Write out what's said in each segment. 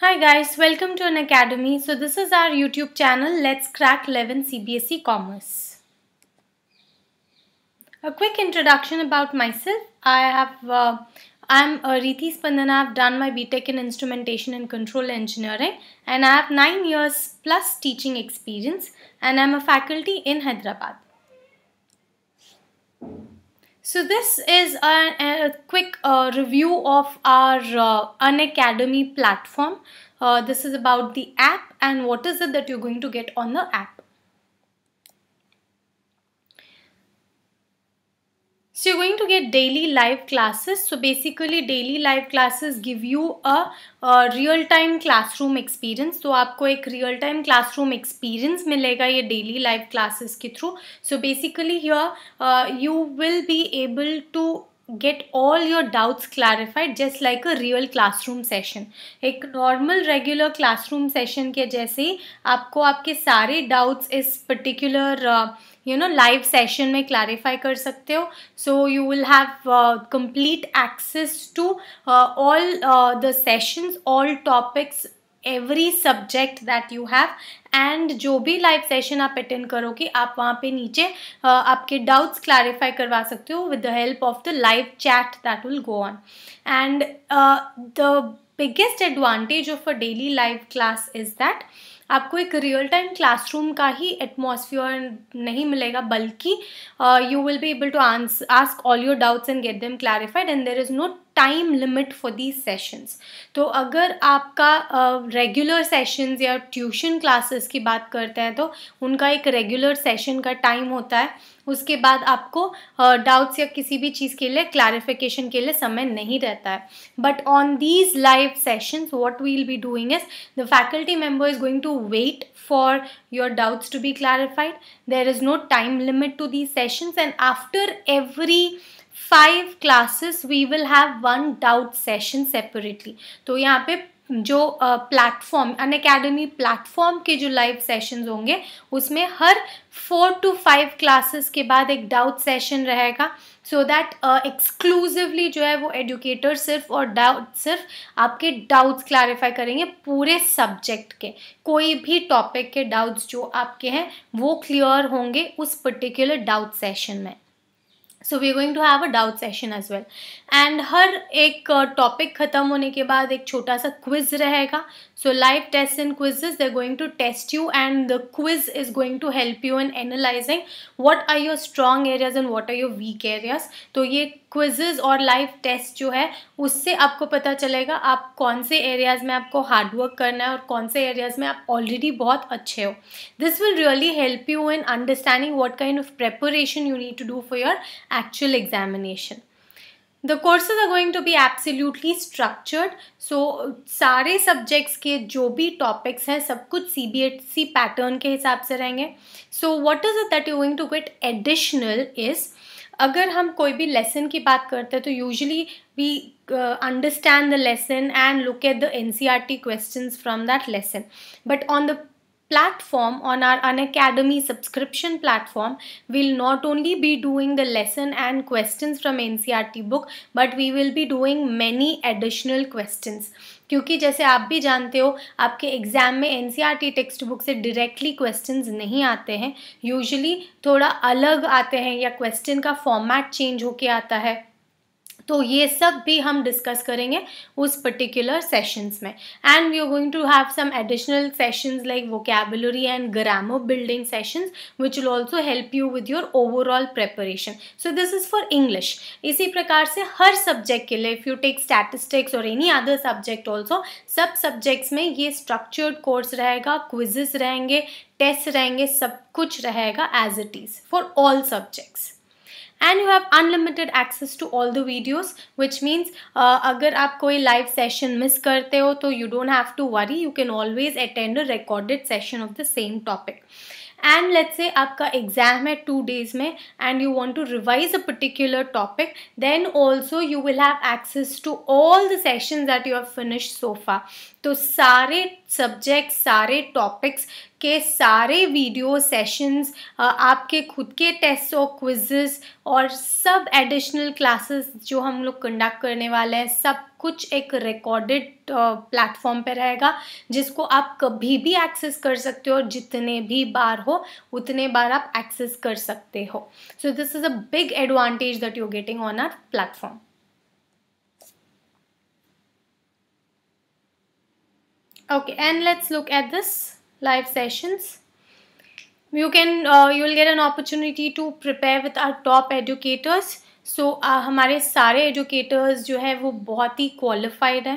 Hi guys, welcome to an academy. So this is our YouTube channel Let's Crack 11 CBSE Commerce. A quick introduction about myself. I have uh, I'm uh, Riti Spandana. I've done my BTech in Instrumentation and Control Engineering and I have 9 years plus teaching experience and I'm a faculty in Hyderabad. So this is a, a quick uh, review of our uh, Unacademy platform. Uh, this is about the app and what is it that you're going to get on the app. so you're going to get daily live classes so basically daily live classes give you a, a real time classroom experience so, aapko ek real time classroom experience milega ye daily live classes ke through so basically here uh, you will be able to get all your doubts clarified just like a real classroom session ek normal regular classroom session ke jaise ही आपको आपके सारे doubts is particular uh, you know live session में clarify कर सकते हो so you will have complete access to all the sessions all topics every subject that you have and जो भी live session आप अटेंड करोगे आप वहाँ पे नीचे आपके डाउट्स क्लैरिफाई करवा सकते हो with the help of the live chat that will go on and the biggest advantage of a daily live class is that आपको एक रियल टाइम क्लासरूम का ही एटमोसफियर नहीं मिलेगा बल्कि you will be able to ask all your doubts and get them clarified and there is no time limit for these sessions तो अगर आपका regular uh, sessions या ट्यूशन क्लासेस क्लासेस की बात करते हैं तो उनका एक रेगुलर सेशन का टाइम होता है उसके बाद आपको डाउट्स या किसी भी चीज़ के लिए क्लैरिफिकेशन के लिए समय नहीं रहता है but on these live sessions what we be doing is the faculty member is going to wait for your doubts to be clarified there is no time limit to these sessions and after every five classes we will have one doubt session separately तो यहाँ पे जो platform अन Unacademy platform के जो live sessions होंगे उसमें हर four to five classes के बाद एक डाउट सेशन रहेगा सो दैट एक्सक्लूसिवली जो है वो एडुकेटर सिर्फ और डाउट सिर्फ आपके डाउट्स क्लैरिफाई करेंगे पूरे सब्जेक्ट के कोई भी टॉपिक के डाउट्स जो आपके हैं वो क्लियर होंगे उस पर्टिकुलर डाउट सेशन में so we going to have a doubt session as well and हर एक टॉपिक uh, ख़त्म होने के बाद एक छोटा सा क्विज रहेगा So live tests and quizzes, they're going to test you and the quiz is going to help you in analyzing what are your strong areas and what are your weak areas. तो ये quizzes और live test जो है उससे आपको पता चलेगा आप कौन से एरियाज़ में आपको हार्डवर्क करना है और कौन से एरियाज़ में आप ऑलरेडी बहुत अच्छे हो this will really help you in understanding what kind of preparation you need to do for your actual examination the courses are going to be absolutely structured so सारे सब्जेक्ट्स के जो भी topics हैं सब कुछ C B S C pattern के हिसाब से रहेंगे so what is it that you going to get additional is अगर हम कोई भी लेसन की बात करते हैं तो usually we understand the lesson and look at the N C R T question from that lesson but on the platform on our unacademy subscription platform we'll not only be doing the lesson and questions from ncrt book but we will be doing many additional questions क्योंकि जैसे आप भी जानते हो आपके exam में an textbook से directly questions नहीं आते हैं यूजुअली थोड़ा अलग आते हैं या क्वेश्चन का फॉर्मेट चेंज होके आता है तो ये सब भी हम डिस्कस करेंगे उस पर्टिकुलर सेशंस में and we are going to have some additional sessions like vocabulary and grammar building sessions which will also help you with your overall preparation so this is for English इसी प्रकार से हर subject के लिए if you take statistics और any other subject also सब subjects में ये स्ट्रक्चर्ड कोर्स रहेगा क्विजेस रहेंगे टेस्ट रहेंगे सब कुछ रहेगा as it is for all subjects and you have unlimited access to all the videos which means अगर आप कोई लाइव सेशन मिस करते हो तो you don't have to worry you can always attend a recorded session of the same topic and let say आपका exam है two days में and you want to revise a particular topic then also you will have access to all the session that you have finish sofa तो सारे subject सारे topics के सारे video sessions आपके खुद के टेस्ट और क्विजेस और सब एडिशनल क्लासेस जो हम लोग कंडक्ट करने वाले हैं सब कुछ एक रिकॉर्डेड प्लेटफॉर्म पे रहेगा जिसको आप कभी भी एक्सेस कर सकते हो जितने भी बार हो उतने बार आप एक्सेस कर सकते हो so this is a big advantage that you getting on our platform okay and let's look at this live sessions you can uh, you will get an opportunity to prepare with our top educators so, uh, hamare sare educators jo hai wo bahut hi qualified hai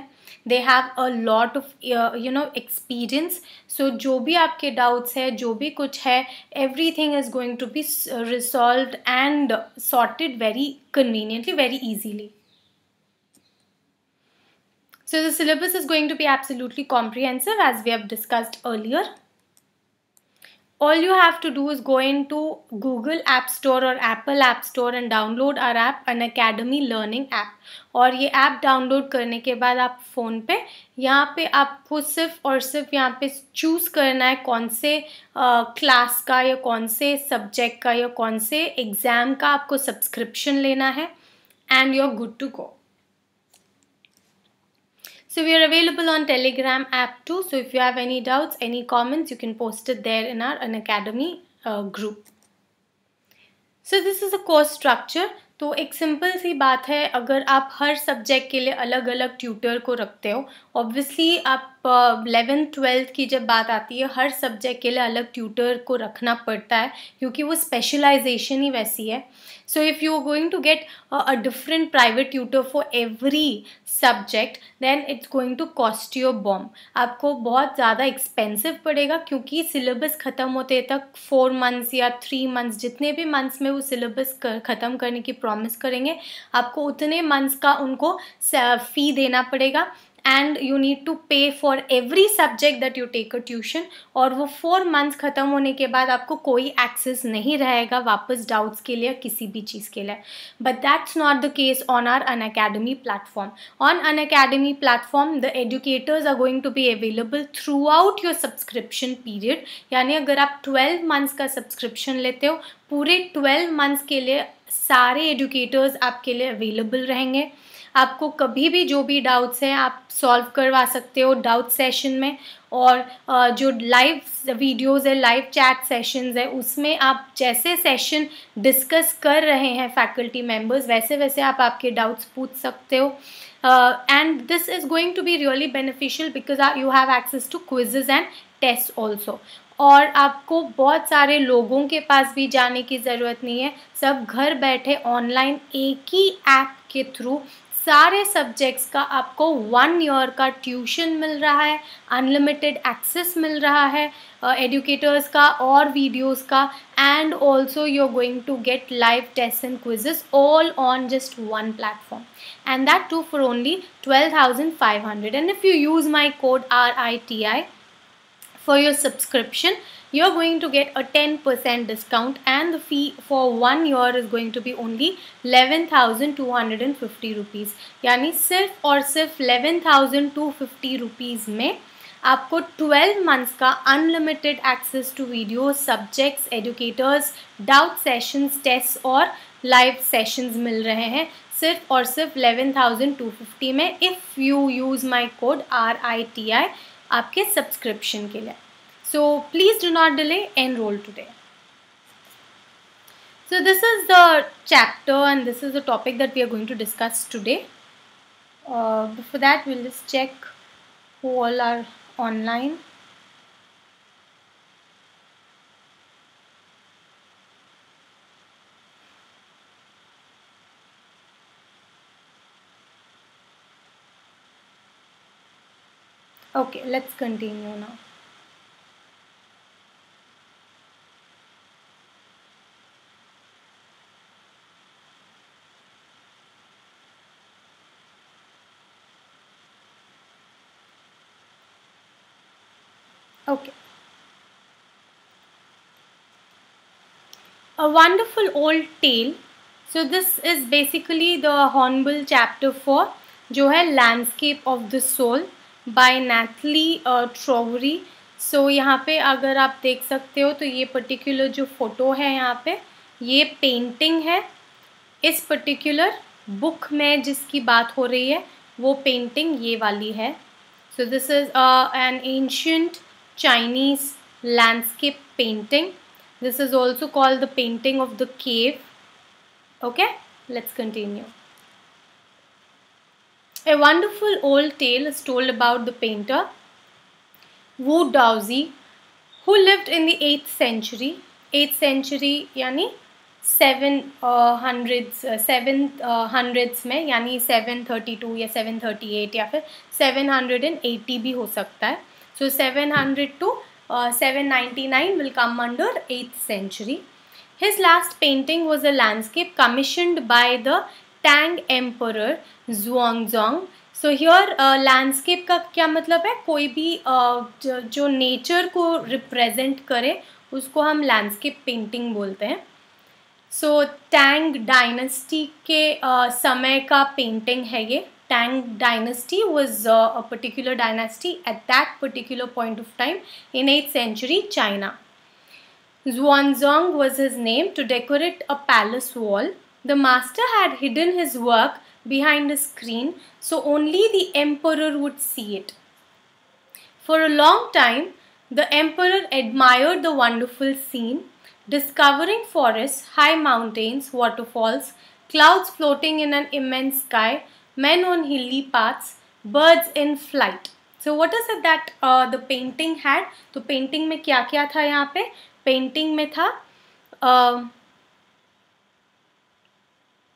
they have a lot of uh, you know experience so jo bhi aapke doubts hai jo bhi kuch hai everything is going to be resolved and sorted very conveniently very easily So the syllabus is going to be absolutely comprehensive as we have discussed earlier. All you have to do is go into Google App Store or Apple App Store and download our app an Academy Learning app. और ये app download करने के बाद आप phone पे यहाँ पे आपको सिर्फ और सिर्फ यहाँ पे चूज़ करना है कौन से क्लास का या कौन से सब्जेक्ट का या कौन से एग्ज़ाम का आपको सब्सक्रिप्शन लेना है and you are good to go So we are available on Telegram app too. So if you have any doubts, any comments, you can post it there in our an academy uh, group. So this is a course structure. तो एक simple सी बात है अगर आप हर subject के लिए अलग अलग ट्यूटर को रखते हो ऑब्वियसली आप इलेवेंथ ट्वेल्थ की जब बात आती है हर सब्जेक्ट के लिए अलग ट्यूटर को रखना पड़ता है क्योंकि वो स्पेशलाइजेशन ही वैसी है so if you are going to get a different private tutor for every subject then it's going to cost your bomb आपको बहुत ज़्यादा एक्सपेंसिव पड़ेगा क्योंकि सिलेबस ख़त्म होते तक फोर मंथ्स या थ्री मंथ्स जितने भी मंथ्स में वो सिलेबस कर, ख़त्म करने की प्रॉमिस करेंगे आपको उतने मंथ्स का उनको फी देना पड़ेगा and you need to pay for every subject that you take a tuition और वो फोर मंथ्स ख़त्म होने के बाद आपको कोई एक्सेस नहीं रहेगा वापस डाउट्स के लिए किसी भी चीज़ के लिए but that's not the case on our Unacademy platform on Unacademy platform the educators are going to be available throughout your subscription period यानी अगर आप ट्वेल्व मंथ्स का सब्सक्रिप्शन लेते हो पूरे ट्वेल्व मंथ्स के लिए सारे एजुकेटर्स आपके लिए अवेलेबल रहेंगे आपको कभी भी जो भी डाउट्स हैं आप सॉल्व करवा सकते हो डाउट सेशन में और जो लाइव वीडियोस है लाइव चैट सेशंस है उसमें आप जैसे सेशन डिस्कस कर रहे हैं फैकल्टी मेंबर्स वैसे वैसे आप आपके डाउट्स पूछ सकते हो and this is going to be really beneficial because you have access to quizzes and test also और आपको बहुत सारे लोगों के पास भी जाने की ज़रूरत नहीं है सब घर बैठे ऑनलाइन एक ही ऐप के थ्रू सारे सब्जेक्ट्स का आपको वन ईयर का ट्यूशन मिल रहा है अनलिमिटेड एक्सेस मिल रहा है एडुकेटर्स uh, का और वीडियोस का and also you are going to get live test and quizzes all on just one platform and that too for only twelve thousand five hundred and if you use my code R I T I for your subscription you are going to get a 10% discount and the fee for one year is going to be only 11,250 rupees yani sirf aur sirf 11,250 rupees mein आपको 12 months का unlimited access to video subjects educators doubt sessions test और live sessions मिल रहे हैं सिर्फ और सिर्फ 11,250 में if you use my code R I T I आपके सब्सक्रिप्शन के लिए So please do not delay, enroll today. So this is the chapter and this is the topic that we are going to discuss today. Uh, before that we'll just check who all are online. Okay, let's continue now. a wonderful old tale. So this is basically the Hornbill chapter 4 जो है landscape of the soul by Nathalie Trouveroy so यहाँ पे अगर आप देख सकते हो तो ये पर्टिकुलर जो फ़ोटो है यहाँ पे ये पेंटिंग है इस पर्टिकुलर बुक में जिसकी बात हो रही है वो पेंटिंग ये वाली है so this is an ancient Chinese landscape painting This is also called the painting of the cave. Okay, let's continue. A wonderful old tale is told about the painter Wu Daozi who lived in the 8th century. 8th century yani 700s, 700s में yani 732 या 738 या 780 भी हो सकता है so 700 to uh, 799 will come under 8th century. His last painting was a landscape commissioned by the Tang Emperor Zhuangzong. So here landscape का क्या मतलब है कोई भी uh, जो, जो नेचर को रिप्रेजेंट करे उसको हम लैंडस्केप पेंटिंग बोलते हैं सो टैंग डायनेस्टी के uh, समय का पेंटिंग है ये Tang dynasty was uh, a particular dynasty at that particular point of time in 8th century China. Xuanzong was his name to decorate a palace wall. The master had hidden his work behind a screen so only the emperor would see it. For a long time, the emperor admired the wonderful scene, discovering forests, high mountains, waterfalls, clouds floating in an immense sky, men on hilly paths, birds in flight. So what is it that the painting had तो painting में क्या क्या था यहाँ पे painting में था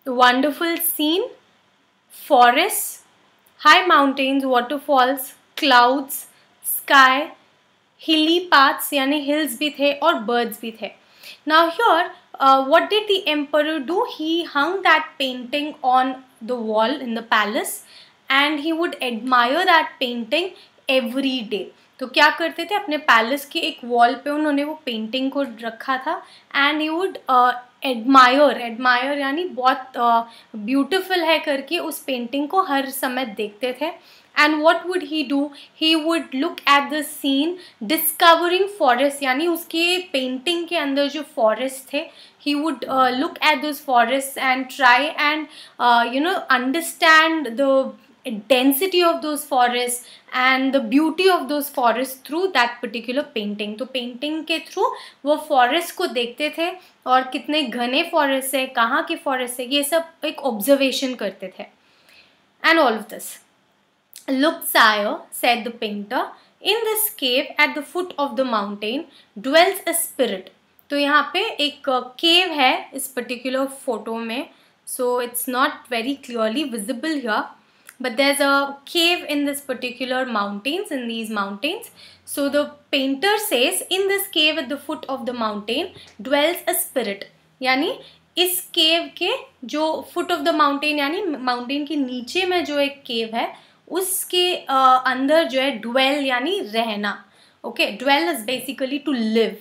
wonderful scene forest high mountains waterfalls clouds sky hilly paths यानी हिल्स भी थे और बर्ड्स भी थे now here uh, what did the emperor do? He hung that painting on the wall in the palace and he would admire that painting every day. तो क्या करते थे अपने पैलेस के एक वॉल पे उन्होंने वो पेंटिंग को रखा था and he would admire admire यानी बहुत ब्यूटीफुल uh, है करके उस पेंटिंग को हर समय देखते थे and what would he do he would look at the scene discovering forest यानी उसकी पेंटिंग के अंदर जो फॉरेस्ट थे he would uh, look at those forests and try and uh, you know understand the density of those forests and the beauty of those forests through that particular painting तो painting के through वो forest को देखते थे और कितने घने forest है कहाँ के forest है ये सब एक observation करते थे and all of this look sire said the painter in this cave at the foot of the mountain dwells a spirit तो यहाँ पे एक केव uh, है इस पर्टिकुलर फोटो में so it's not very clearly visible here but there is a cave in this particular mountains in these mountains so the painter says in this cave at the foot of the mountain dwells a spirit यानी इस cave के जो foot of the mountain यानी mountain के नीचे में जो एक केव है उसके uh, अंदर जो है ड्वेल यानी रहना okay dwell is basically to live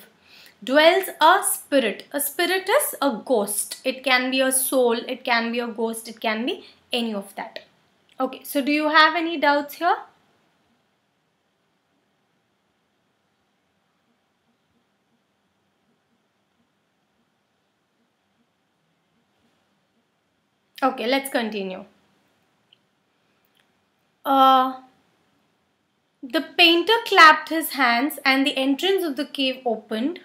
dwells a spirit a spirit is a ghost it can be a soul it can be a ghost it can be any of that okay so do you have any doubts here okay let's continue Uh, the painter clapped his hands and the entrance of the cave opened.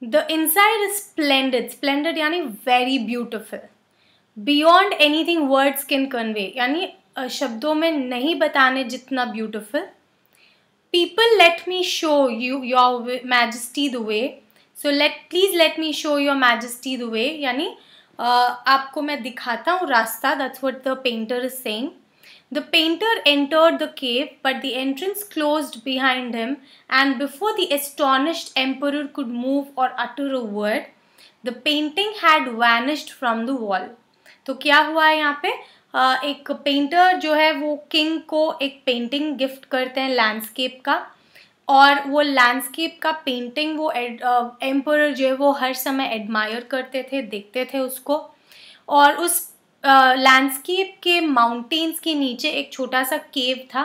The inside is splendid, splendid yani very beautiful. Beyond anything words can convey Yani शब्दों में नहीं बताने जितना beautiful. People let me show you your majesty the way. So let please let me show your majesty the way यानी आपको मैं दिखाता हूँ रास्ता that's what the painter is saying. The painter entered the cave, but the entrance closed behind him, and before the astonished emperor could move or utter a word, the painting had vanished from the wall. तो क्या हुआ है यहाँ पे एक painter जो है वो king को एक painting gift करते हैं landscape का और वो लैंडस्केप का पेंटिंग वो एम्पर जो है वो हर समय एडमायर करते थे देखते थे उसको और उस लैंडस्केप के माउंटेन्स के नीचे एक छोटा सा केव था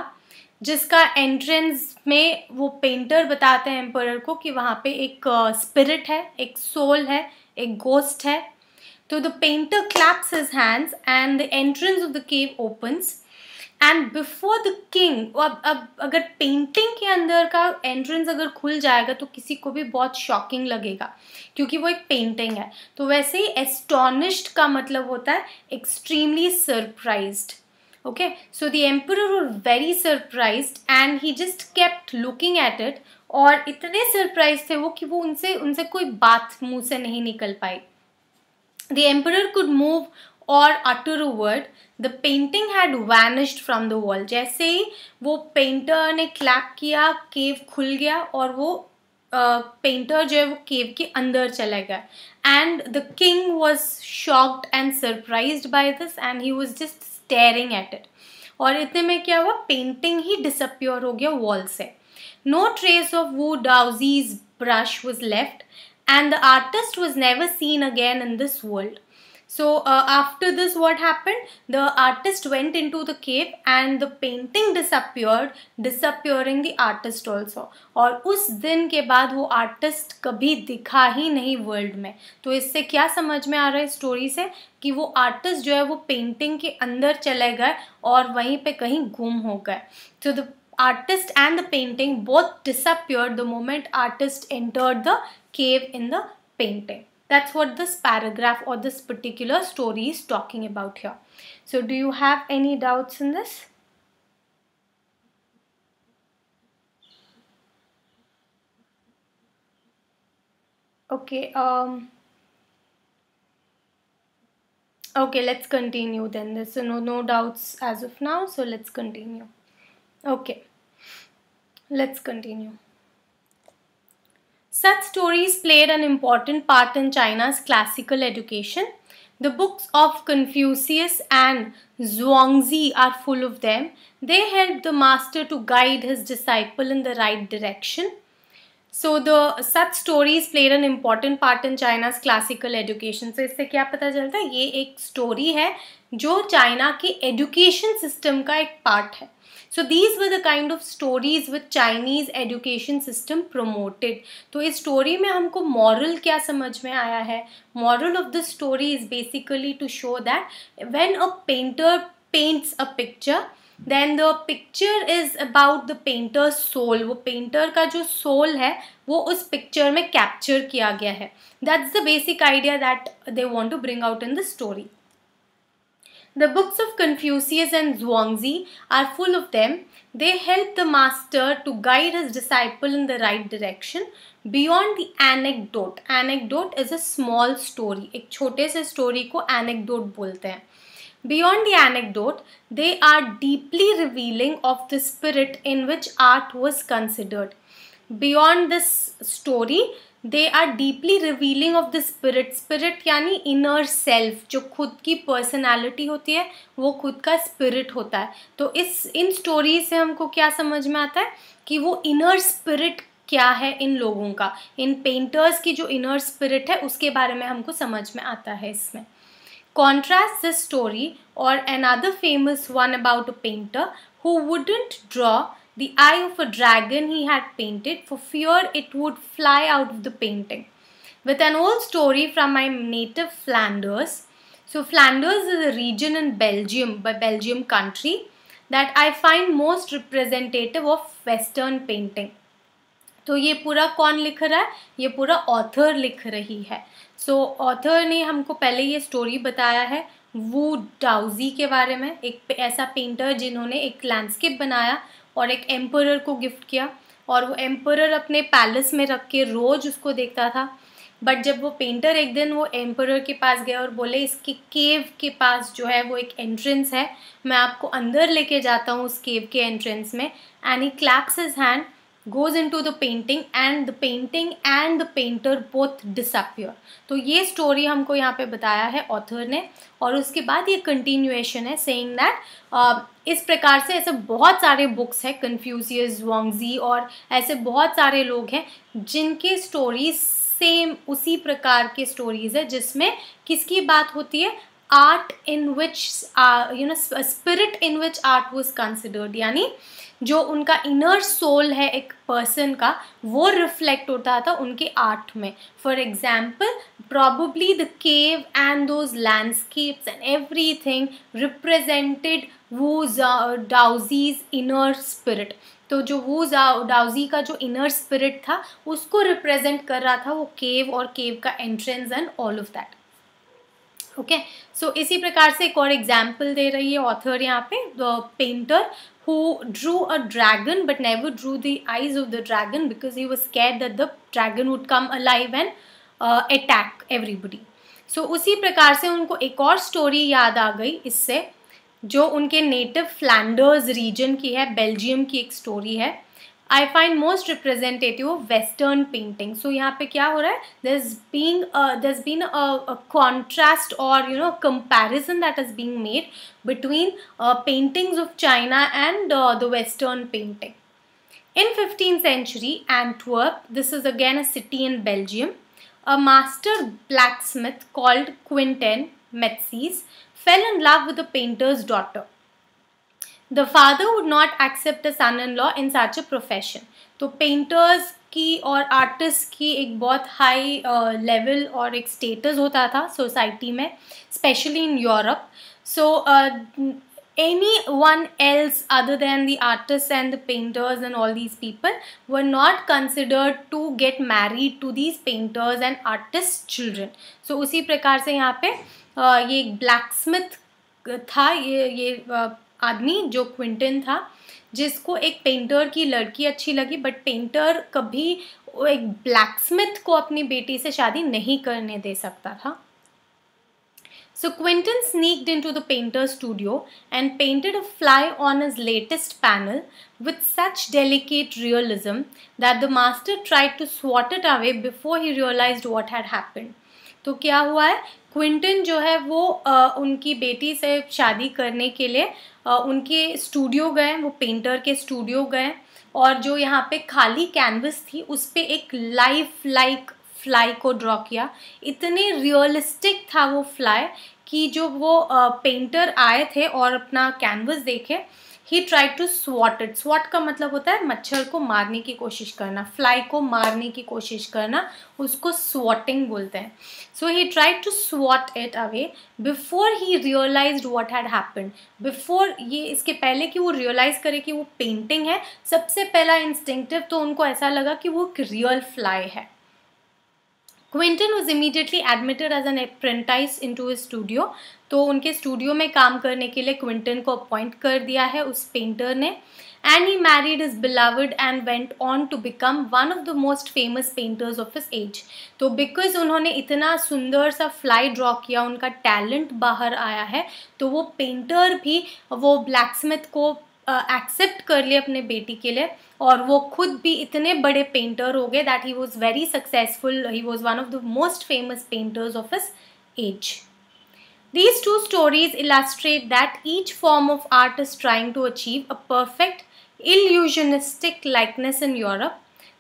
जिसका एंट्रेंस में वो पेंटर बताते हैं एम्पर को कि वहाँ पे एक स्पिरिट uh, है एक सोल है एक गोस्ट है तो the painter claps his hands and the entrance of the cave opens and before the king अब अब अगर पेंटिंग के अंदर का एंट्रेंस अगर खुल जाएगा तो किसी को भी बहुत शॉकिंग लगेगा क्योंकि वो एक पेंटिंग है तो वैसे ही एस्टॉनिश्ड का मतलब होता है extremely surprise okay so the emperor very surprise and he just kept looking at it और इतने सरप्राइज थे वो कि वो उनसे उनसे कोई बात मुंह से नहीं निकल पाई the emperor could move or utter word the painting had vanished from the wall जैसे ही वो पेंटर ने क्लैप किया केव खुल गया और वो पेंटर uh, जो है वो केव के अंदर चला गया and the king was shocked and surprise by this and he was just staring at it और इतने में क्या हुआ पेंटिंग ही डिसअप्योर हो गया वॉल से no trace of Wu Daozi's brush was left and the artist was never seen again in this world So uh, after this what happened? The artist went into the cave and the painting disappeared, disappearing the artist also. और उस दिन के बाद वो artist कभी दिखा ही नहीं world में तो इससे क्या समझ में आ रहा है स्टोरी से कि वो आर्टिस्ट जो है वो पेंटिंग के अंदर चले गए और वहीं पे कहीं गुम हो गए तो the artist and the painting both disappeared the moment artist entered the cave in the painting That's what this paragraph or this particular story is talking about here. So do you have any doubts in this? Okay, um, okay let's continue then there's no no doubts as of now so let's continue okay let's continue such stories played an important part in China's classical education. The books of Confucius and Zhuangzi are full of them. They help the master to guide his disciple in the right direction. So, the such stories played an important part in China's classical education. So, इससे क्या पता चलता है ये एक story है जो China के education system का एक part है so these were the kind of stories with Chinese education system promoted तो इस स्टोरी में हमको मॉरल क्या समझ में आया है moral of the story is basically to show that when a painter paints a picture then the picture is about the painter soul वो पेंटर का जो सोल है वो उस पिक्चर में कैप्चर किया गया है that's the basic idea that they want to bring out in the story The books of Confucius and Zhuangzi are full of them. They help the master to guide his disciple in the right direction. Beyond the anecdote, anecdote is a small story. एक छोटे से story को anecdote बोलते हैं. Beyond the anecdote, they are deeply revealing of the spirit in which art was considered. Beyond this story, they are deeply revealing of the spirit spirit यानी inner self जो खुद की पर्सनैलिटी होती है वो खुद का स्पिरिट होता है तो इस इन स्टोरी से हमको क्या समझ में आता है कि वो इनर स्पिरिट क्या है इन लोगों का इन पेंटर्स की जो इनर स्पिरिट है उसके बारे में हमको समझ में आता है इसमें कॉन्ट्रास्ट दिस स्टोरी और another famous one about a painter who wouldn't draw the eye of a dragon he had painted for fear it would fly out of the painting. With an old story from my native Flanders. So, Flanders is a region in Belgium, by Belgium country, that I find most representative of Western painting. तो ये पूरा कौन लिख रहा है ये पूरा author लिख रही है सो so, ऑथर ने हमको पहले ये स्टोरी बताया है वो डाउजी के बारे में एक ऐसा पेंटर जिन्होंने एक लैंडस्केप बनाया और एक एम्पर को गिफ्ट किया और वो एम्पर अपने पैलेस में रख के रोज़ उसको देखता था बट जब वो पेंटर एक दिन वो एम्पर के पास गया और बोले इसके केव के पास जो है वो एक एंट्रेंस है मैं आपको अंदर लेके जाता हूँ उस केव के एंट्रेंस में and he claps his hand goes into the painting and the painting and the painter both disappear तो ये story हमको यहाँ पे बताया है author ने और उसके बाद ये continuation है saying that uh, इस प्रकार से ऐसे बहुत सारे बुक्स हैं कन्फ्यूजियस वॉन्गजी और ऐसे बहुत सारे लोग हैं जिनके स्टोरीज सेम उसी प्रकार के स्टोरीज़ है जिसमें किसकी बात होती है art in which you know spirit in which art was considered यानी uh, जो उनका इनर सोल है एक पर्सन का वो रिफ्लेक्ट होता था उनके आर्ट में for example the cave and those landscapes and every thing represented वो डाउजीज इनर स्पिरिट तो जो वो डाउजी uh, का जो इनर स्पिरिट था उसको रिप्रेजेंट कर रहा था वो केव और केव का entrance and all of that okay so इसी प्रकार से एक और एग्जाम्पल दे रही है ऑथर यहाँ पे painter who drew a dragon but never drew the eyes of the dragon because he was scared that the dragon would come alive and uh, attack everybody. So उसी प्रकार से उनको एक और स्टोरी याद आ गई इससे जो उनके नेटिव फ्लैंडर्स रीजन की है बेल्जियम की एक स्टोरी है I find most representative of western painting so यहाँ पे क्या हो रहा है there is being there is been contrast और you know comparison that is being made between paintings of China and the western painting In 15th century Antwerp, this is again a city in Belgium, a master blacksmith called Quentin Metzies fell in love with a painter's daughter. The father would not accept son in law in such a profession तो painters की और artist की एक बहुत high level uh, और एक status होता था सोसाइटी में specially in Europe so anyone else other than the artist and the painters and all these people were not considered to get married to these painters and artist children so उसी प्रकार से यहाँ पे uh, ये एक black Smith था ये ये uh, आदमी जो क्विंटन था जिसको एक पेंटर की लड़की अच्छी लगी बट पेंटर कभी एक ब्लैकस्मिथ को अपनी बेटी से शादी नहीं करने दे सकता था so Quentin sneaked into the painter studio and painted a fly on his latest panel with such delicate realism that the master tried to swat it away before he realise what had happened तो क्या हुआ है Quinton जो है वो आ, उनकी बेटी से शादी करने के लिए आ, उनके स्टूडियो गए वो पेंटर के स्टूडियो गए और जो यहाँ पे खाली कैनवस थी उस पर एक लाइफ लाइक फ्लाई को ड्रॉ किया इतने रियलिस्टिक था वो फ्लाई कि जो वो पेंटर आए थे और अपना कैनवस देखे ही try to swat it swat का मतलब होता है मच्छर को मारने की कोशिश करना फ्लाई को मारने की कोशिश करना उसको स्वाटिंग बोलते हैं so he try to swat it away before he realise what had happen before ये इसके पहले कि वो रियलाइज़ करे कि वो पेंटिंग है सबसे पहला इंस्टिंक्टिव तो उनको ऐसा लगा कि वो एक रियल फ्लाई है Quentin was immediately admitted as an apprentice into his studio. तो उनके स्टूडियो में काम करने के लिए क्विंटन को अपॉइंट कर दिया है उस पेंटर ने and he married his beloved and went on to become one of the most famous painters of his age तो बिकॉज उन्होंने इतना सुंदर सा फ्लाई ड्रॉ किया उनका टैलेंट बाहर आया है तो वो पेंटर भी वो ब्लैक स्मिथ को एक्सेप्ट uh, कर लिए अपने बेटी के लिए और वो खुद भी इतने बड़े पेंटर हो गए that he was very successful he was one of the most famous painters of his age These two stories illustrate that each form of art is trying to achieve a perfect illusionistic likeness in Europe,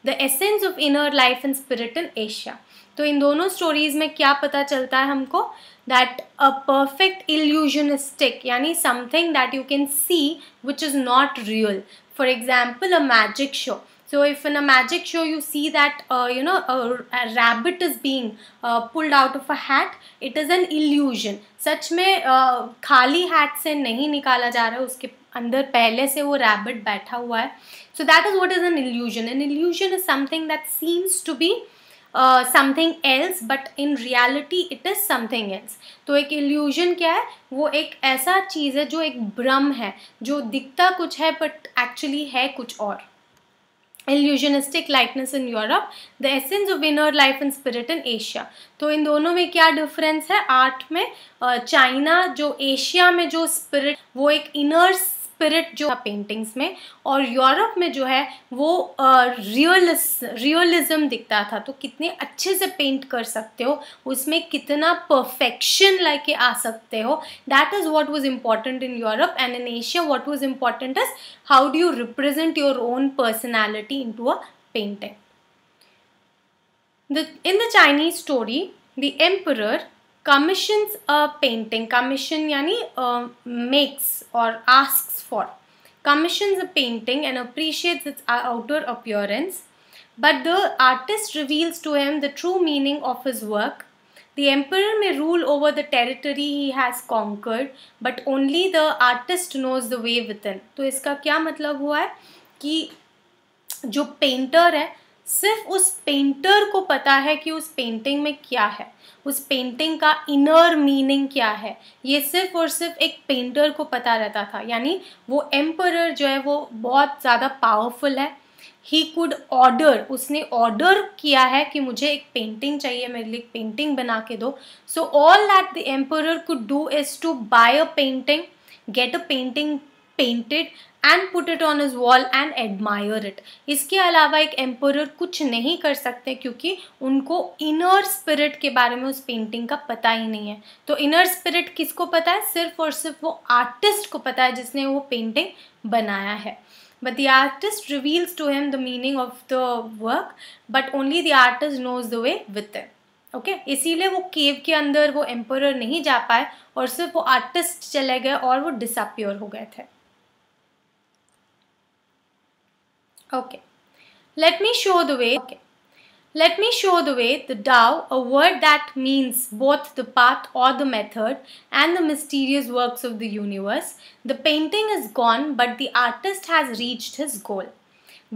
the essence of inner life and spirit in Asia. तो इन दोनों stories में क्या पता चलता है हमको that a perfect illusionistic यानी something that you can see which is not real for example a magic show So if in a magic show you see that uh, you know a, a rabbit is being uh, pulled out of a hat, it is an illusion. सच में uh, खाली hat से नहीं निकाला जा रहा है उसके अंदर पहले से वो रैबिट बैठा हुआ है so that is what is an illusion an illusion is something that seems to be something else but in reality it is something else तो एक इल्यूजन क्या है वो एक ऐसा चीज़ है जो एक भ्रम है जो दिखता कुछ है बट एक्चुअली है कुछ और illusionistic lightness in Europe the essence of inner life and spirit in Asia तो इन दोनों में क्या डिफरेंस है आर्ट में चाइना जो एशिया में जो स्पिरिट वो एक इनर्स स्पिरिट जो है पेंटिंग्स में और यूरोप में जो है वो रियलिस रियलिज्म दिखता था तो कितने अच्छे से पेंट कर सकते हो उसमें कितना परफेक्शन लाके आ सकते हो that is what was important in Europe and in Asia what was important is how do you represent your own personality into a painting the in the Chinese story the emperor commissions a painting commission yani uh, makes or asks for commissions a painting and appreciates its outer appearance but the artist reveals to him the true meaning of his work the emperor may rule over the territory he has conquered but only the artist knows the way within तो इसका क्या मतलब हुआ है कि जो painter है सिर्फ उस पेंटर को पता है कि उस पेंटिंग में क्या है उस पेंटिंग का इनर मीनिंग क्या है ये सिर्फ और सिर्फ एक पेंटर को पता रहता था यानी वो एम्पर जो है वो बहुत ज़्यादा पावरफुल है ही कुड ऑर्डर उसने ऑर्डर किया है कि मुझे एक पेंटिंग चाहिए मेरे लिए पेंटिंग बना के दो so all that the emperor could do is to buy a painting get a painting paint it and put it on his wall and admire it इसके अलावा एक एम्पोरर कुछ नहीं कर सकते क्योंकि उनको इनर स्पिरिट के बारे में उस पेंटिंग का पता ही नहीं है तो इनर स्पिरिट किसको पता है सिर्फ और सिर्फ वो आर्टिस्ट को पता है जिसने वो पेंटिंग बनाया है but the artist reveals to him the meaning of the work but only the artist knows the way with okay okay? इसीलिए वो केव के अंदर वो एम्पोर नहीं जा पाए और सिर्फ वो आर्टिस्ट चले गए और वो डिसअपियर हो गए थे Okay. Let me show the way. Okay. Let me show the way the Tao, a word that means both the path or the method and the mysterious works of the universe. The painting is gone but the artist has reached his goal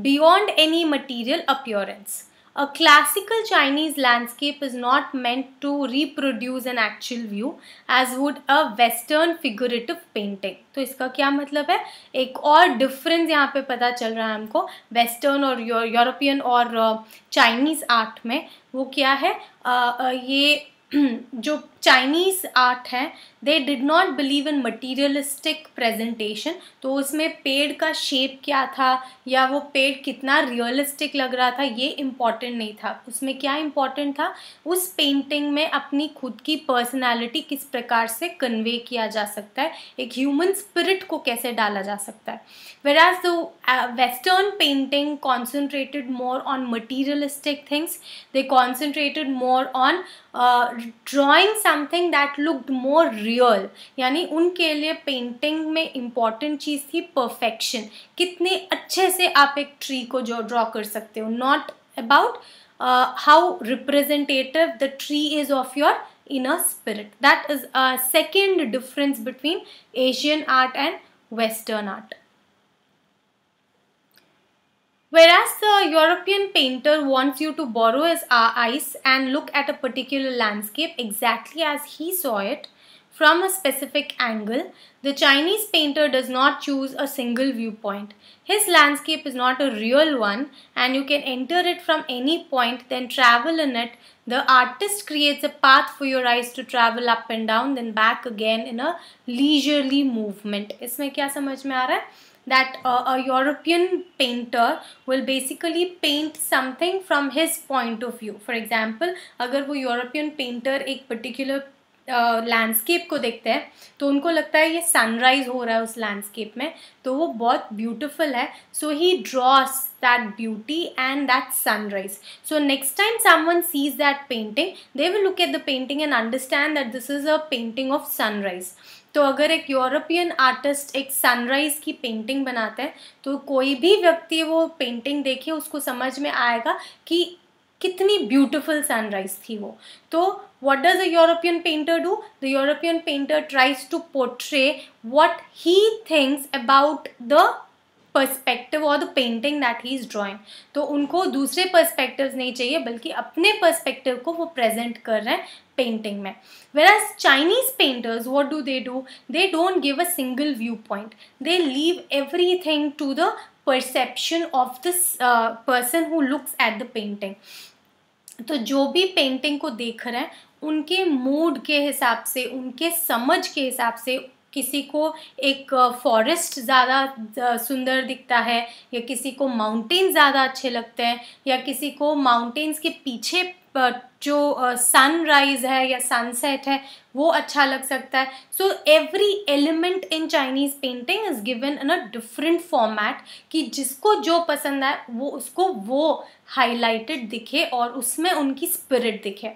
beyond any material appearance. a classical Chinese landscape is not meant to reproduce an actual view as would a western figurative painting. to iska kya matlab hai ek aur difference yahan pe pata chal raha hai humko western aur european aur chinese art mein wo kya hai ye jo Chinese art है they did not believe in materialistic presentation तो उसमें पेड़ का shape क्या था या वो पेड़ कितना रियलिस्टिक लग रहा था ये इम्पॉर्टेंट नहीं था उसमें क्या इम्पॉर्टेंट था उस पेंटिंग में अपनी खुद की पर्सनैलिटी किस प्रकार से कन्वे किया जा सकता है एक ह्यूमन स्पिरिट को कैसे डाला जा सकता है whereas the western painting concentrated more on materialistic things they concentrated more on drawings something that looked more real यानी उनके लिए पेंटिंग में इम्पॉर्टेंट चीज़ थी परफेक्शन कितने अच्छे से आप एक ट्री को जो ड्रॉ कर सकते हो not about how representative the tree is of your inner spirit that is a second difference between Asian art and western art Whereas the European painter wants you to borrow his uh, eyes and look at a particular landscape exactly as he saw it from a specific angle, the Chinese painter does not choose a single viewpoint. His landscape is not a real one and you can enter it from any point then travel in it. The artist creates a path for your eyes to travel up and down then back again in a leisurely movement. इसमें क्या समझ में आ रहा है? that uh, a European painter will basically paint something from his point of view. For example, अगर वो European painter एक particular landscape uh, को देखते हैं तो उनको लगता है ये सनराइज हो रहा है उस लैंडस्केप में तो वो बहुत ब्यूटिफुल है so he draws that beauty and that sunrise so next time someone sees that painting they will look at the painting and understand that this is a painting of sunrise तो अगर एक European artist एक sunrise की painting बनाता है तो कोई भी व्यक्ति वो पेंटिंग देखे उसको समझ में आएगा कि कितनी ब्यूटिफुल सनराइज थी वो तो what does a European painter do the European painter tries to portray what he thinks about the perspective और the painting that he is drawing तो उनको दूसरे पर्सपेक्टिव्स नहीं चाहिए बल्कि अपने पर्सपेक्टिव को वो प्रेजेंट कर रहे हैं पेंटिंग में where as Chinese painters what do they do they don't give a single viewpoint they leave everything to the perception of this person who looks at the painting तो जो भी painting को देख रहे हैं उनके mood के हिसाब से उनके समझ के हिसाब से किसी को एक फॉरेस्ट uh, ज़्यादा uh, सुंदर दिखता है या किसी को माउंटेन ज़्यादा अच्छे लगते हैं या किसी को माउंटेन्स के पीछे जो सनराइज़ है या सनसेट है वो अच्छा लग सकता है so every element in Chinese painting is given in a different format कि जिसको जो पसंद आए वो उसको वो हाईलाइटेड दिखे और उसमें उनकी स्पिरिट दिखे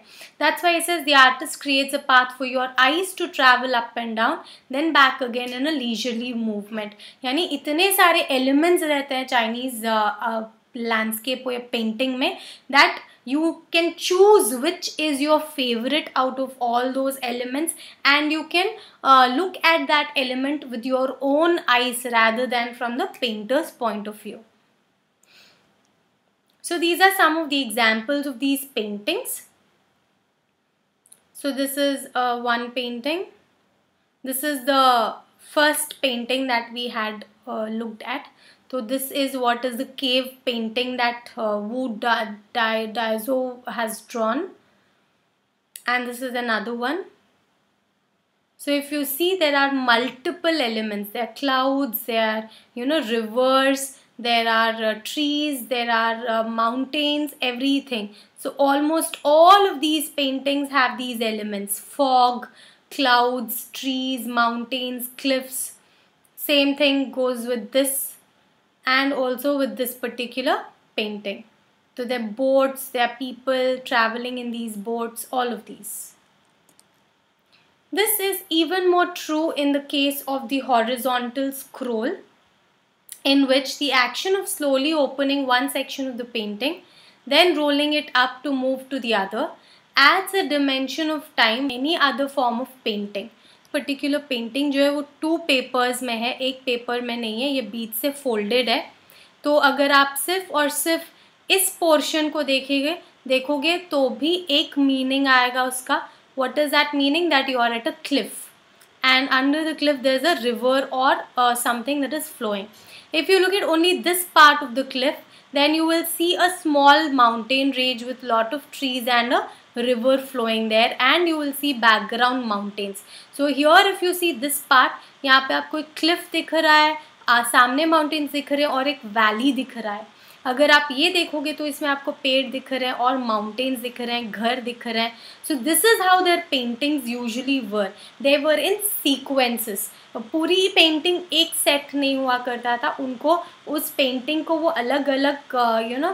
that's why is the artist creates a path for your eyes to travel up and down then back again in a leisurely movement यानी इतने सारे एलिमेंट्स रहते हैं चाइनीज़ लैंडस्केप या पेंटिंग में that you can choose which is your favorite out of all those elements and you can uh, look at that element with your own eyes rather than from the painter's point of view. So these are some of the examples of these paintings. So this is uh, one painting. This is the first painting that we had uh, looked at. So this is what is the cave painting that uh, Wu da, has drawn. And this is another one. So if you see there are multiple elements. There are clouds, there are you know rivers, there are uh, trees, there are uh, mountains, everything. So almost all of these paintings have these elements. Fog, clouds, trees, mountains, cliffs. Same thing goes with this and also with this particular painting. So there are boats, there are people traveling in these boats, all of these. This is even more true in the case of the horizontal scroll in which the action of slowly opening one section of the painting then rolling it up to move to the other adds a dimension of time any other form of painting particular painting जो है वो two papers में है एक paper में नहीं है ये बीच से फोल्डेड है तो अगर आप सिर्फ और सिर्फ इस पोर्शन को देखेंगे देखोगे तो भी एक मीनिंग आएगा उसका what is that meaning that you are at a cliff and under the cliff there is a river और something that is flowing if you look it only this part of the cliff then you will see a small mountain range with lot of trees and a river flowing there and you will see background mountains so here if you see this part यहाँ पे आपको एक cliff दिख रहा है आ, सामने mountains दिख रहे हैं और एक valley दिख रहा है अगर आप ये देखोगे तो इसमें आपको पेड़ दिख रहे हैं और माउंटेन्स दिख रहे हैं घर दिख रहे हैं so this is how their paintings usually were they were in sequences पूरी पेंटिंग एक सेट नहीं हुआ करता था उनको उस पेंटिंग को वो अलग अलग यू नो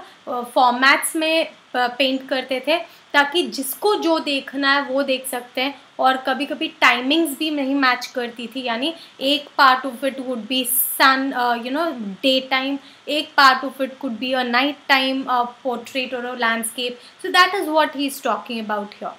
फॉर्मेट्स में पेंट uh, करते थे ताकि जिसको जो देखना है वो देख सकते हैं और कभी कभी टाइमिंग्स भी नहीं मैच करती थी यानी एक part of it would be sun you know day time एक part of it could be a night time portrait और a landscape so that is what he is talking about your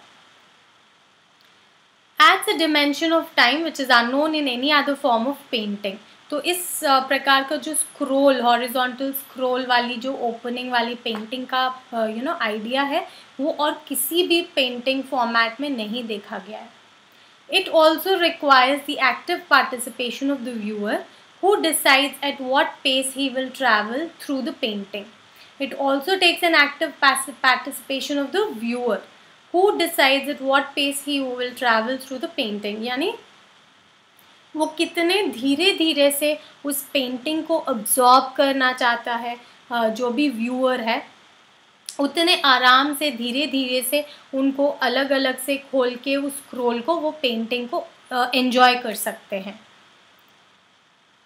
it's a dimension of time which is unknown in any other form of painting तो इस uh, प्रकार का जो scroll horizontal scroll वाली जो opening वाली painting का you know idea है वो और किसी भी पेंटिंग फॉर्मेट में नहीं देखा गया है it also requires the active participation of the viewer who decides at what pace he will travel through the painting it also takes an active participation of the viewer who decides at what pace he will travel through the painting यानी वो कितने धीरे धीरे से उस painting को absorb करना चाहता है जो भी व्यूअर है उतने आराम से धीरे धीरे से उनको अलग अलग से खोल के उस स्क्रोल को वो पेंटिंग को एंजॉय कर सकते हैं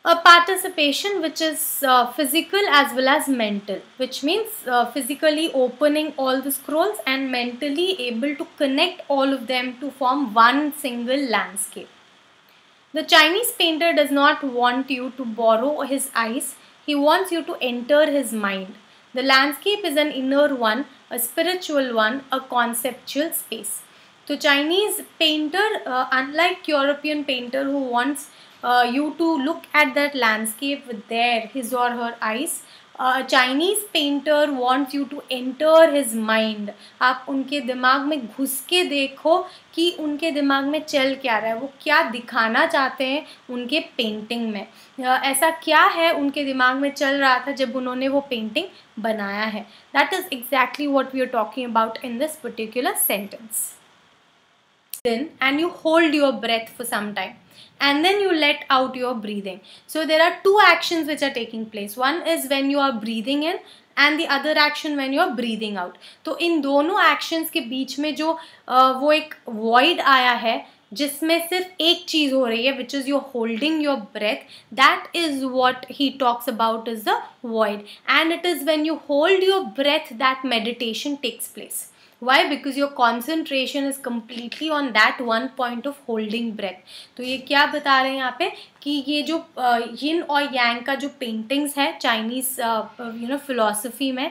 a participation which is physical as well as mental which means physically opening all the scrolls and mentally able to connect all of them to form one single landscape the Chinese painter does not want you to borrow his eyes he wants you to enter his mind The landscape is an inner one, a spiritual one, a conceptual space. The Chinese painter, uh, unlike European painter who wants uh, you to look at that landscape with their, his or her eyes, Chinese painter painter you to enter his mind आप उनके दिमाग में घुस के देखो कि उनके दिमाग में चल क्या रहा है वो क्या दिखाना चाहते हैं उनके पेंटिंग में ऐसा क्या है उनके दिमाग में चल रहा था जब उन्होंने वो पेंटिंग बनाया है that is exactly what we are talking about in this particular sentence then and you hold your breath for some time and then you let out your breathing. So there are two actions which are taking place. One is when you are breathing in and the other action when you are breathing out. So in dono actions ke beech mein uh, void aaya which is you're holding your breath that is what he talks about is the void and it is when you hold your breath that meditation takes place. Why because your concentration is completely on that one point of holding breath तो ये क्या बता रहे हैं यहाँ पे कि ये जो यिन और यांग का जो पेंटिंग्स है चाइनीज़ यू नो फिलोसफी में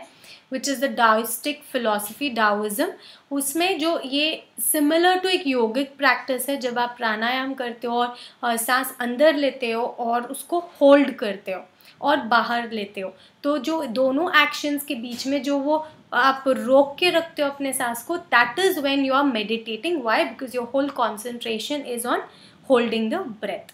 which is the Taoistic philosophy Taoism उसमें जो ये सिमिलर टू एक योगिक प्रैक्टिस है जब आप प्राणायाम करते हो और सांस अंदर लेते हो और उसको होल्ड करते हो और बाहर लेते हो तो जो दोनों एक्शंस के बीच में जो वो आप रोक के रखते हो अपने सांस को that is when you are meditating why because your whole concentration is on holding the breath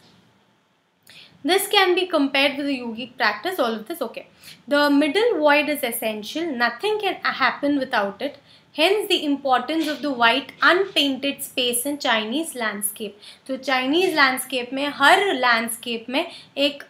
this can be compared with yogic practice all of this okay the middle void is essential nothing can happen without it hence the importance of the white unpainted space in Chinese landscape तो Chinese landscape में हर landscape में एक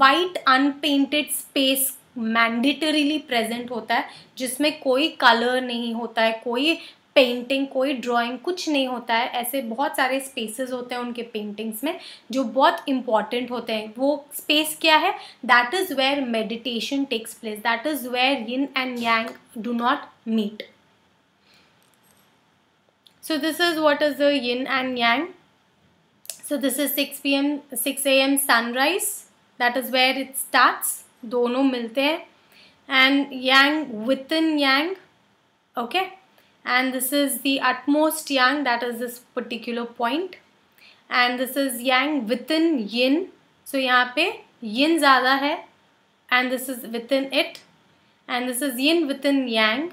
white unpainted space mandatorily present होता है जिसमें कोई colour नहीं होता है कोई पेंटिंग कोई ड्राइंग कुछ नहीं होता है ऐसे बहुत सारे स्पेसेस होते हैं उनके पेंटिंग्स में जो बहुत इंपॉर्टेंट होते हैं वो स्पेस क्या है that is where meditation takes place that is where yin and yang do not meet So this is what is the yin and yang. So this is 6 pm 6 am sunrise. That is where it starts. Dono milte hai. And yang within yang. Okay. And this is the utmost yang. That is this particular point. And this is yang within yin. So यहाँ पे yin ज़्यादा है. And this is within it. And this is yin within yang.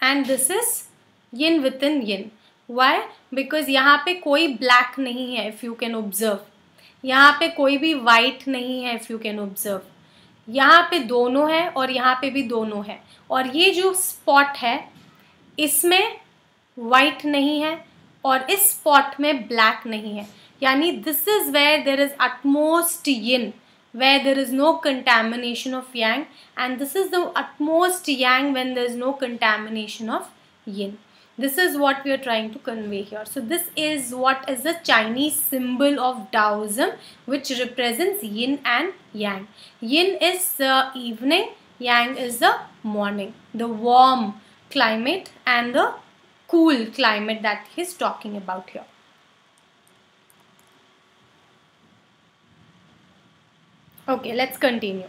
And this is yin within yin. Why because यहाँ पे कोई black नहीं है if you can observe यहाँ पे कोई भी वाइट नहीं है इफ़ यू कैन ऑब्जर्व यहाँ पे दोनों है और यहाँ पे भी दोनों है और ये जो स्पॉट है इसमें वाइट नहीं है और इस स्पॉट में ब्लैक नहीं है यानी this is where there is utmost yin where there is no contamination of yang and this is the utmost yang when there is no contamination of yin This is what we are trying to convey here. So this is what is the Chinese symbol of Taoism which represents yin and yang. Yin is the evening, yang is the morning, the warm climate and the cool climate that he's talking about here. Okay, let's continue.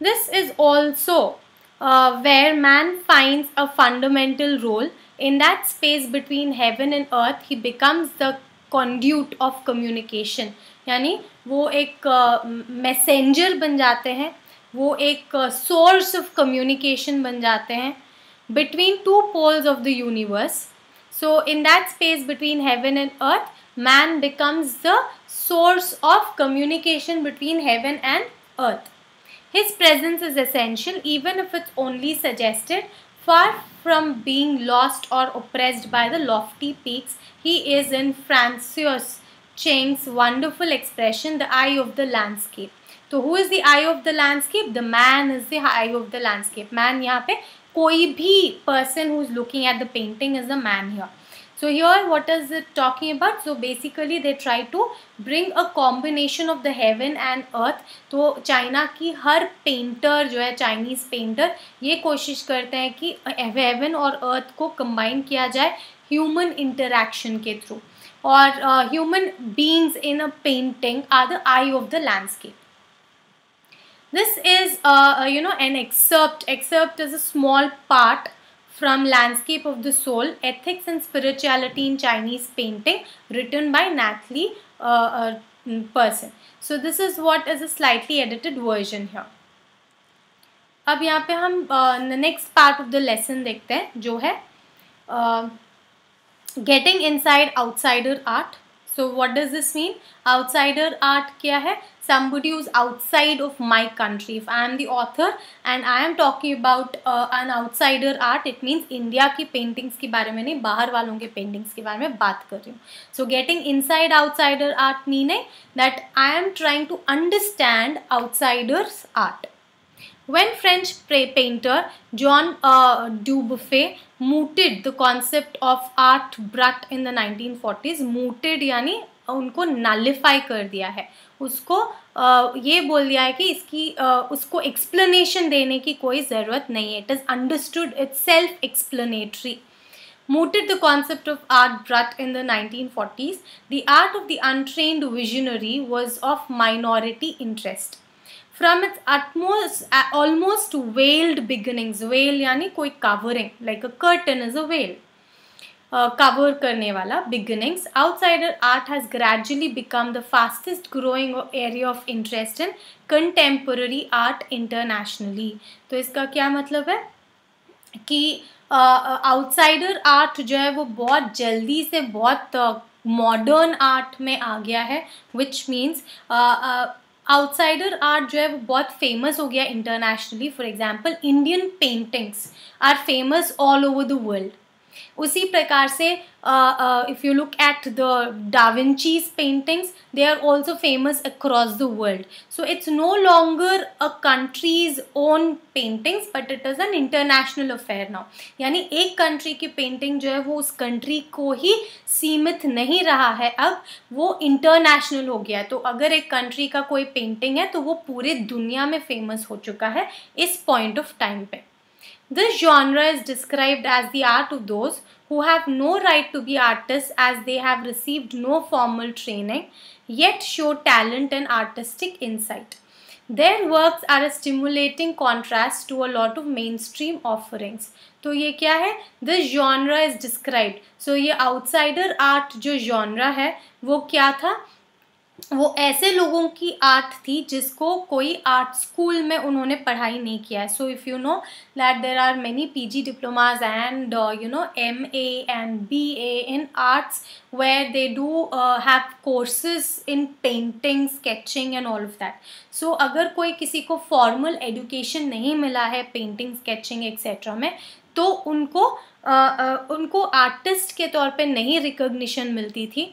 This is also uh, where man finds a fundamental role. In that space between heaven and earth, he becomes the conduit of communication. यानी वो एक messenger बन जाते हैं वो एक source of communication बन जाते हैं between two poles of the universe. So in that space between heaven and earth, man becomes the source of communication between heaven and earth. His presence is essential even if it's only suggested. Far from being lost or oppressed by the lofty peaks, he is in Francis Cheng's wonderful expression, the eye of the landscape. So who is the eye of the landscape? The man is the eye of the landscape. Man here, koi bhi person who is looking at the painting is the man here. So here what is it talking about? So basically they try to bring a combination of the heaven and earth. तो china की हर painter जो है chinese painter ये कोशिश करते हैं कि heaven और earth को combine किया जाए human interaction के through और human beings in a painting are the eye of the landscape this is uh, you know an excerpt excerpt is a small part from Landscape of the Soul, Ethics and Spirituality in Chinese Painting written by Nathalie uh, uh, Person. So this is what is a slightly edited version here. अब यहाँ पे हम next part of the lesson देखते हैं जो है getting inside outsider art so what does this mean outsider art क्या है somebody who's outside of my country. If I am the author and I am talking about uh, an outsider art, it means India ki paintings ke bare mein nahi bahar walon ke paintings ke bare mein baat kar rahi hu So getting inside outsider art meaning that I am trying to understand outsiders art. When French painter John uh, Dubuffet mooted the concept of art brut in the 1940s, mooted yani उनको नालिफाई कर दिया है उसको आ, ये बोल दिया है कि इसकी आ, उसको एक्सप्लेनेशन देने की कोई ज़रूरत नहीं है it is understood it's self explanatory mooted the concept of art brut in the nineteen forties the art of the untrained visionary was of minority interest from its utmost almost veiled beginnings veil यानी कोई covering like a curtain is a veiled cover uh, करने वाला beginnings outsider art has gradually become the fastest growing area of interest in contemporary art internationally तो इसका क्या मतलब है कि आउटसाइडर uh, आर्ट uh, जो है वो बहुत जल्दी से बहुत मॉडर्न आर्ट में आ गया है विच मीन्स आउटसाइडर आर्ट जो है वो बहुत फेमस हो गया internationally for example Indian paintings are famous all over the world उसी प्रकार से if you look at the da Vinci's paintings they are also famous across the world so it's no longer a country's own paintings but it is an international affair now यानी एक country की painting जो है वो उस country को ही सीमित नहीं रहा है अब वो इंटरनेशनल हो गया तो अगर एक कंट्री का कोई पेंटिंग है तो वो पूरे दुनिया में फेमस हो चुका है इस पॉइंट ऑफ टाइम पे This genre is described as the art of those who have no right to be artists as they have received no formal training yet show talent and artistic insight. Their works are a stimulating contrast to a lot of mainstream offerings. So, ये क्या है genre is described. So सो ये art art जो genre है वो क्या था वो ऐसे लोगों की आर्ट थी जिसको कोई आर्ट स्कूल में उन्होंने पढ़ाई नहीं किया है so if you know that there are many P G diplomas and you know M A and B A in arts where they do have courses in painting sketching and all of that so अगर कोई किसी को formal education नहीं मिला है painting sketching etcetera में तो उनको uh, uh, उनको आर्टिस्ट के तौर पर नहीं रिकोगशन मिलती थी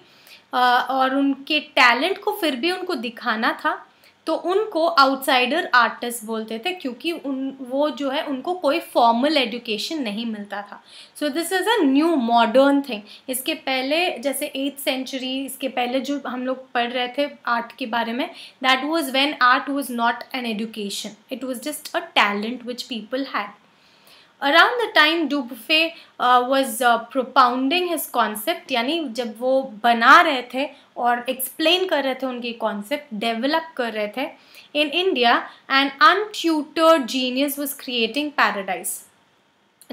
और उनके टैलेंट को फिर भी उनको दिखाना था तो उनको आउटसाइडर आर्टिस्ट बोलते थे क्योंकि उन वो जो है उनको कोई फॉर्मल एजुकेशन नहीं मिलता था so this is a new modern thing इसके पहले जैसे एट्थ सेंचुरी इसके पहले जो हम लोग पढ़ रहे थे आर्ट के बारे में that was when art was not an education it was just a talent which people had around the time Dubuffet was propounding his concept यानी जब वो बना रहे थे और एक्सप्लेन कर रहे थे उनकी कॉन्सेप्ट डेवलप कर रहे थे India and an untutored genius was creating paradise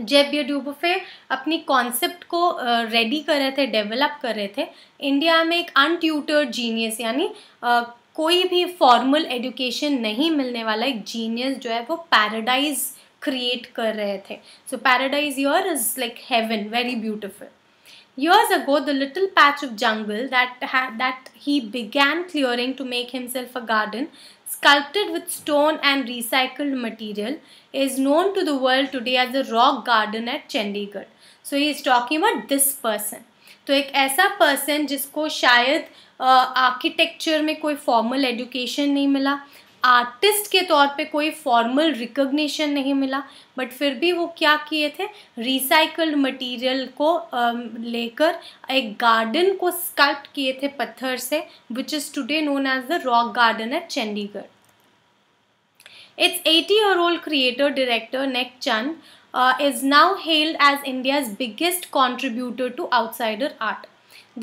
जब ये डुबफे अपनी कॉन्सेप्ट को रेडी uh, कर रहे थे डेवलप कर रहे थे इंडिया में एक अनट्यूटर्ड जीनियस यानी uh, कोई भी फॉर्मल एजुकेशन नहीं मिलने वाला एक जीनियस जो है वो पैराडाइज क्रिएट कर रहे थे so paradise your is like heaven very beautiful Years ago, the little patch of jungle that, that he began clearing to make himself a garden, sculpted with stone and recycled material, is known to the world today as the rock garden at Chandigarh. So he is talking about this person. तो एक ऐसा person जिसको शायद architecture में कोई formal education नहीं मिला artist के तौर पे कोई फॉर्मल रिकग्निशन नहीं मिला बट फिर भी वो क्या किए थे रिसाइकल्ड मटेरियल को लेकर एक गार्डन को स्कल्प्ट किए थे पत्थर से which is today known as the rock garden at Chandigarh it's eighty year old creator director Nek Chand is now held as India's biggest contributor to outsider art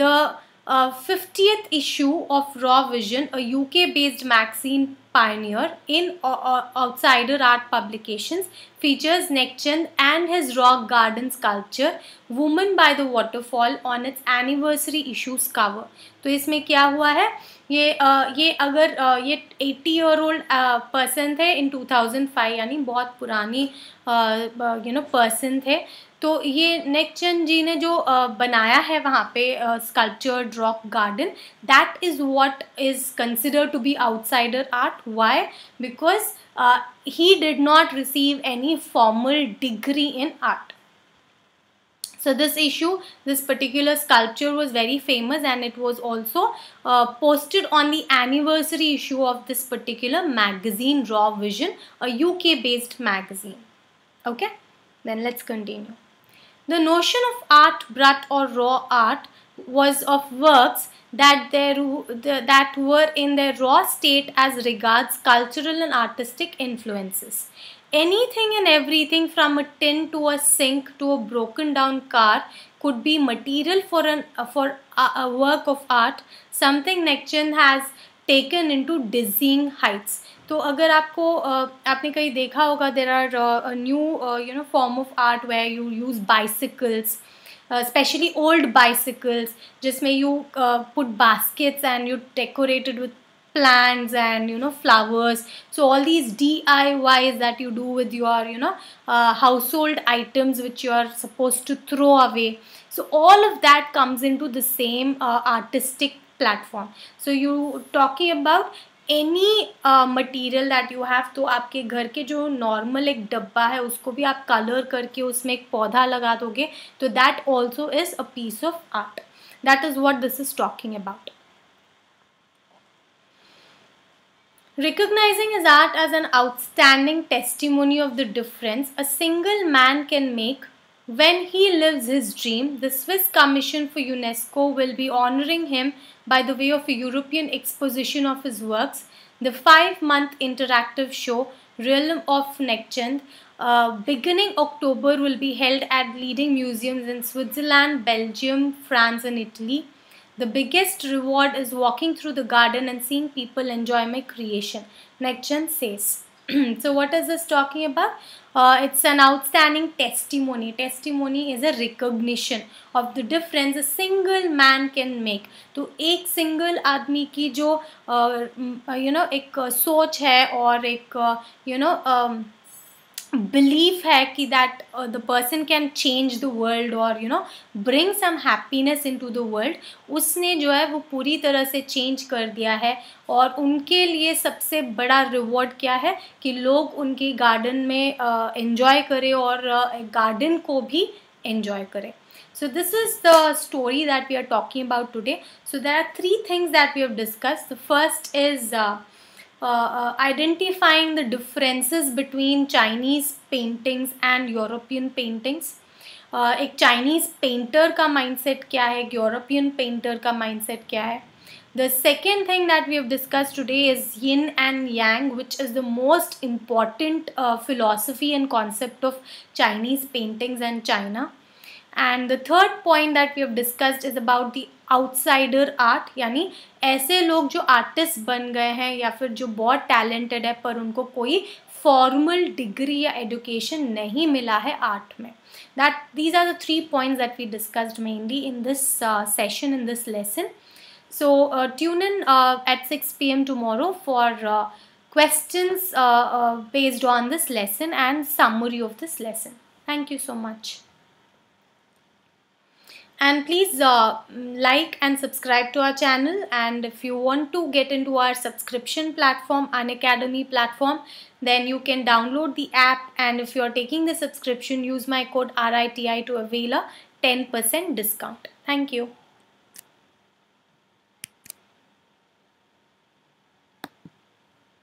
the fiftieth issue of raw vision a U based magazine pioneer in outsider art publications, features Nekchand and his rock garden sculpture Woman by the Waterfall on its anniversary issues cover. तो isme kya hua hai ये आ, ये अगर आ, ये 80 year old person थे इन 2005 यानी बहुत पुरानी you know person थे तो ये नेकचंद जी ने जो बनाया है वहाँ पे sculptured rock garden that is what is consider to be outsider art why because he did not receive any formal degree in art so this issue this particular sculpture was very famous and it was also uh, posted on the anniversary issue of this particular magazine raw vision a uk based magazine okay then let's continue The notion of art brut or raw art was of works that, there, that were in their raw state as regards cultural and artistic influences. Anything and everything from a tin to a sink to a broken down car could be material for, an, for a, a work of art, something Nekchen has taken into dizzying heights. तो अगर आपको आपने कहीं देखा होगा there are new you know form of art where you use bicycles specially old bicycles जिसमें you put baskets and you decorated with plants and you know flowers so all these diys that you do with your you know uh, household items which you are supposed to throw away so all of that comes into the same uh, artistic platform so you talking about any material that you have तो आपके घर के जो normal एक डब्बा है उसको भी आप कलर करके उसमें एक पौधा लगा दोगे तो that also is a piece of art that is what this is talking about Recognizing his art as an outstanding testimony of the difference a single man can make When he lives his dream, the Swiss Commission for UNESCO will be honoring him by the way of a European exposition of his works. The five-month interactive show, Realm of Neckchand, uh, beginning October will be held at leading museums in Switzerland, Belgium, France and Italy. The biggest reward is walking through the garden and seeing people enjoy my creation, Neckchand says. so what is this talking about? Uh, it's an outstanding testimony. Testimony is a recognition of the difference a single man can make. तो ek single aadmi ki jo uh, you know एक सोच है और एक you know um, belief hai ki that uh, the person can change the world or you know bring some happiness into the world usne jo hai wo puri tarah se change kar diya hai aur unke liye sabse bada reward kya hai ki log उनकी garden mein uh, enjoy kare aur uh, garden ko bhi enjoy kare so this is the story that we are talking about today so there are three things that we have discussed the first is uh, Uh, uh, identifying the differences between Chinese paintings and European paintings. Uh, एक Chinese painter का mindset क्या है एक European painter का mindset क्या है the second thing that we have discuss today is yin and yang which is the most important philosophy and concept of Chinese paintings and China And the third point that we have discussed is about the outsider art यानी ऐसे लोग जो artist बन गए हैं या फिर जो बहुत टैलेंटेड है पर उनको कोई फॉर्मल डिग्री या एडुकेशन नहीं मिला है आर्ट में that these are the three points that we discussed mainly in this session in this lesson so tune in at six P M tomorrow for questions based on this lesson and summary of this lesson thank you so much and please uh, like and subscribe to our channel and if you want to get into our subscription platform unacademy platform then you can download the app and if you are taking the subscription use my code RITI to avail a 10% discount. Thank you.